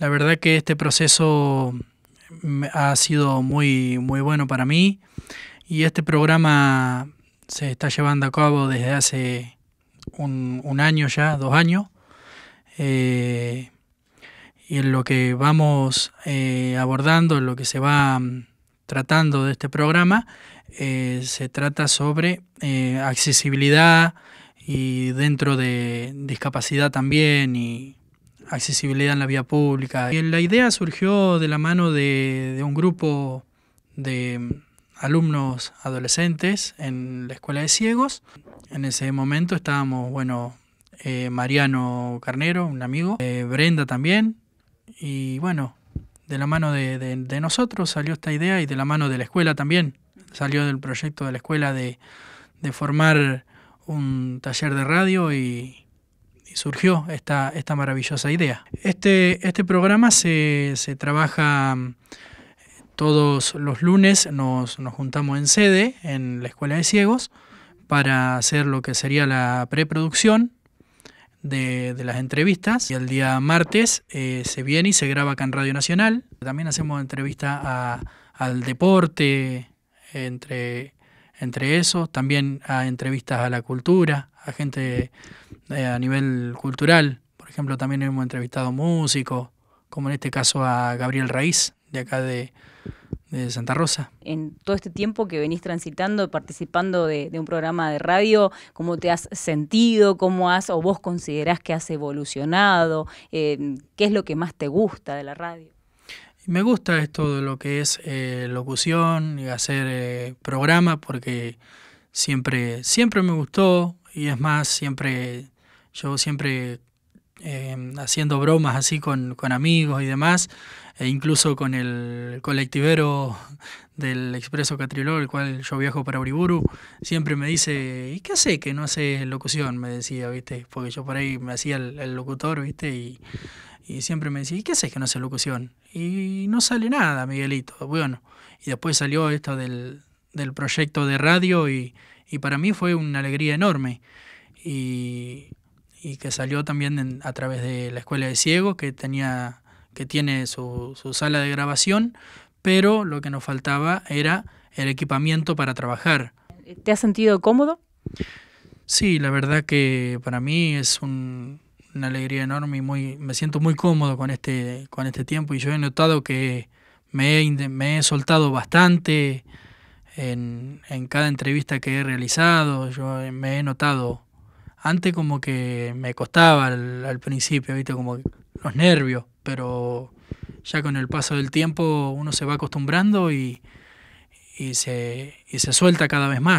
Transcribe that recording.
La verdad que este proceso mm, ha sido muy, muy bueno para mí y este programa se está llevando a cabo desde hace un, año ya, dos años. Eh, y en lo que vamos eh, abordando, en lo que se va mm, tratando de este programa, eh, se trata sobre accesibilidad y dentro de discapacidad también y accesibilidad en la vía pública. Y la idea surgió de la mano de, un grupo de mm, alumnos adolescentes en la escuela de ciegos. En ese momento estábamos, bueno, eh, Mariano Carnero, un amigo, eh, Brenda también, y bueno, de la mano de, nosotros salió esta idea y de la mano de la escuela también, salió del proyecto de la escuela de, de formar un taller de radio y, y surgió esta, esta maravillosa idea. Este, este programa se, trabaja mm, todos los lunes, nos, nos juntamos en sede, en la Escuela de Ciegos, para hacer lo que sería la preproducción, de, las entrevistas. Y el día martes eh, se viene y se graba acá en Radio Nacional. También hacemos entrevista al deporte, entre entre eso, también a entrevistas a la cultura, a gente eh, a nivel cultural. Por ejemplo, también hemos entrevistado músicos, como en este caso a Gabriel Raíz, de acá de, Santa Rosa. En todo este tiempo que venís transitando, participando de, un programa de radio, ¿cómo te has sentido? ¿Cómo has o vos considerás que has evolucionado? Eh, ¿Qué es lo que más te gusta de la radio? Me gusta esto de lo que es eh, locución y hacer eh, programa porque siempre, siempre me gustó y es más, siempre, yo siempre Em, haciendo bromas así con, amigos y demás, e incluso con el colectivero del Expreso Catriló, el cual yo viajo para Uriburu, siempre me dice, ¿y qué sé que no hace locución? Me decía, ¿viste? Porque yo por ahí me hacía el, locutor, ¿viste? Y, siempre me decía, ¿y qué sé que no hace locución? Y no sale nada, Miguelito. Bueno, y después salió esto del, proyecto de radio y, y para mí fue una alegría enorme. Y, y que salió también a través de la Escuela de Ciegos, que, tenía, que tiene su, sala de grabación, pero lo que nos faltaba era el equipamiento para trabajar. ¿Te has sentido cómodo? Sí, la verdad que para mí es un, una alegría enorme y muy, me siento muy cómodo con este, con este tiempo y yo he notado que me he, me soltado bastante en, en, cada entrevista que he realizado, yo me he notado antes como que me costaba al, principio, viste, como los nervios, pero ya con el paso del tiempo uno se va acostumbrando y, y se, y se suelta cada vez más.